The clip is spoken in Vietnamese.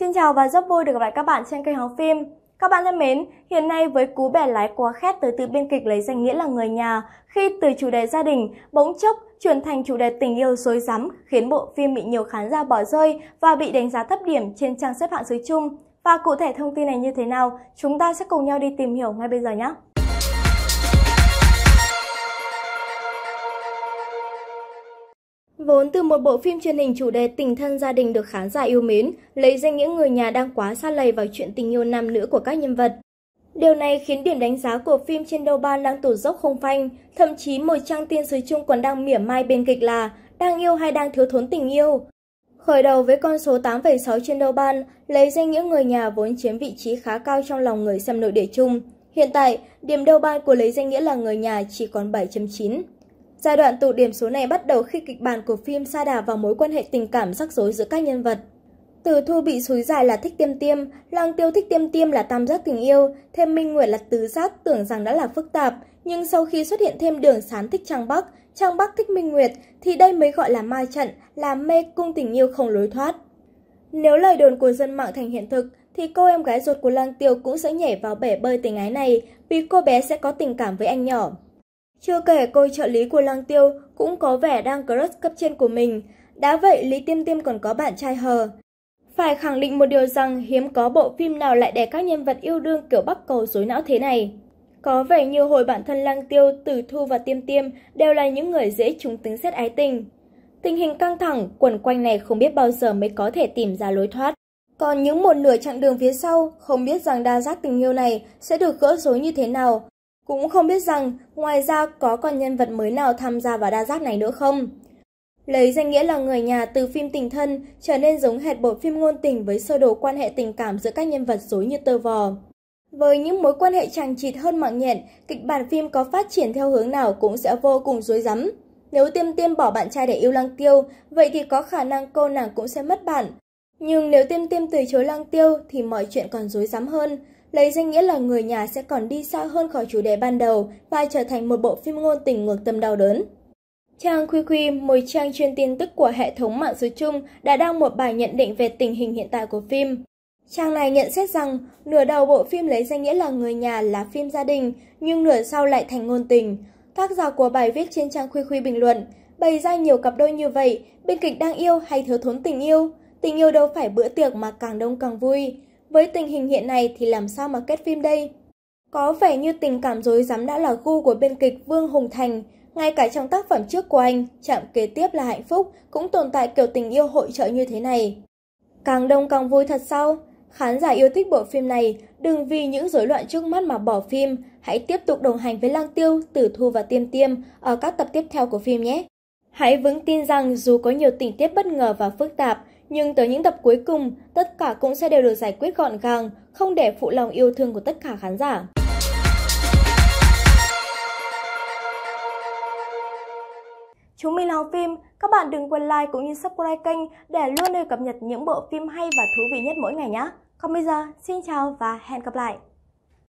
Xin chào và rất vui được gặp lại các bạn trên kênh Hóng Phim. Các bạn thân mến, hiện nay với cú bẻ lái quá khét tới từ biên kịch lấy danh nghĩa là người nhà, khi từ chủ đề gia đình, bỗng chốc chuyển thành chủ đề tình yêu dối rắm khiến bộ phim bị nhiều khán giả bỏ rơi và bị đánh giá thấp điểm trên trang xếp hạng dưới chung. Và cụ thể thông tin này như thế nào, chúng ta sẽ cùng nhau đi tìm hiểu ngay bây giờ nhé! Vốn từ một bộ phim truyền hình chủ đề tình thân gia đình được khán giả yêu mến, lấy danh nghĩa người nhà đang quá xa lầy vào chuyện tình yêu nam nữ của các nhân vật. Điều này khiến điểm đánh giá của phim trên đầu ban đang tụt dốc không phanh, thậm chí một trang tin sứ chung còn đang mỉa mai bên kịch là đang yêu hay đang thiếu thốn tình yêu. Khởi đầu với con số 8,6 trên đầu ban, lấy danh nghĩa người nhà vốn chiếm vị trí khá cao trong lòng người xem nội địa chung. Hiện tại, điểm đầu ban của lấy danh nghĩa là người nhà chỉ còn 7.9. Giai đoạn tụ điểm số này bắt đầu khi kịch bản của phim sa đà vào mối quan hệ tình cảm rắc rối giữa các nhân vật. Từ thu bị xúi dài là thích tiêm tiêm, lang tiêu thích tiêm tiêm là tam giác tình yêu, thêm minh nguyệt là tứ giác tưởng rằng đã là phức tạp, nhưng sau khi xuất hiện thêm đường sán thích trang bắc, trang bắc thích minh nguyệt thì đây mới gọi là mai trận, là mê cung tình yêu không lối thoát. Nếu lời đồn của dân mạng thành hiện thực, thì cô em gái ruột của lang tiêu cũng sẽ nhảy vào bể bơi tình ái này vì cô bé sẽ có tình cảm với anh nhỏ. Chưa kể cô trợ lý của Lăng Tiêu cũng có vẻ đang crush cấp trên của mình, đã vậy Lý Tiêm Tiêm còn có bạn trai hờ. Phải khẳng định một điều rằng hiếm có bộ phim nào lại để các nhân vật yêu đương kiểu bắc cầu dối não thế này. Có vẻ như hồi bản thân Lăng Tiêu, Tử Thu và Tiêm Tiêm đều là những người dễ trúng tính xét ái tình. Tình hình căng thẳng, quẩn quanh này không biết bao giờ mới có thể tìm ra lối thoát. Còn những một nửa chặng đường phía sau, không biết rằng đa giác tình yêu này sẽ được gỡ rối như thế nào, cũng không biết rằng ngoài ra có còn nhân vật mới nào tham gia vào đa giác này nữa không. Lấy danh nghĩa là người nhà từ phim tình thân trở nên giống hệt bộ phim ngôn tình với sơ đồ quan hệ tình cảm giữa các nhân vật dối như tơ vò. Với những mối quan hệ chằng chịt hơn mạng nhện, kịch bản phim có phát triển theo hướng nào cũng sẽ vô cùng rối rắm. Nếu tiêm tiêm bỏ bạn trai để yêu lăng tiêu, vậy thì có khả năng cô nàng cũng sẽ mất bạn. Nhưng nếu tiêm tiêm từ chối lăng tiêu thì mọi chuyện còn rối rắm hơn lấy danh nghĩa là người nhà sẽ còn đi xa hơn khỏi chủ đề ban đầu và trở thành một bộ phim ngôn tình ngược tâm đau đớn. Trang Quy Quy, một trang chuyên tin tức của hệ thống mạng số chung, đã đăng một bài nhận định về tình hình hiện tại của phim. Trang này nhận xét rằng, nửa đầu bộ phim lấy danh nghĩa là người nhà là phim gia đình, nhưng nửa sau lại thành ngôn tình. Tác giả của bài viết trên trang Quy Quy bình luận, bày ra nhiều cặp đôi như vậy, bên kịch đang yêu hay thiếu thốn tình yêu. Tình yêu đâu phải bữa tiệc mà càng đông càng vui. Với tình hình hiện này thì làm sao mà kết phim đây? Có vẻ như tình cảm dối rắm đã là gu của biên kịch Vương Hùng Thành. Ngay cả trong tác phẩm trước của anh, chạm kế tiếp là hạnh phúc, cũng tồn tại kiểu tình yêu hội trợ như thế này. Càng đông càng vui thật sao? Khán giả yêu thích bộ phim này, đừng vì những rối loạn trước mắt mà bỏ phim. Hãy tiếp tục đồng hành với Lang Tiêu, Tử Thu và Tiêm Tiêm ở các tập tiếp theo của phim nhé. Hãy vững tin rằng dù có nhiều tình tiết bất ngờ và phức tạp, nhưng tới những tập cuối cùng, tất cả cũng sẽ đều được giải quyết gọn gàng, không để phụ lòng yêu thương của tất cả khán giả. Chúng mình là Phim, các bạn đừng quên like cũng như subscribe kênh để luôn được cập nhật những bộ phim hay và thú vị nhất mỗi ngày nhé. Còn bây giờ, xin chào và hẹn gặp lại!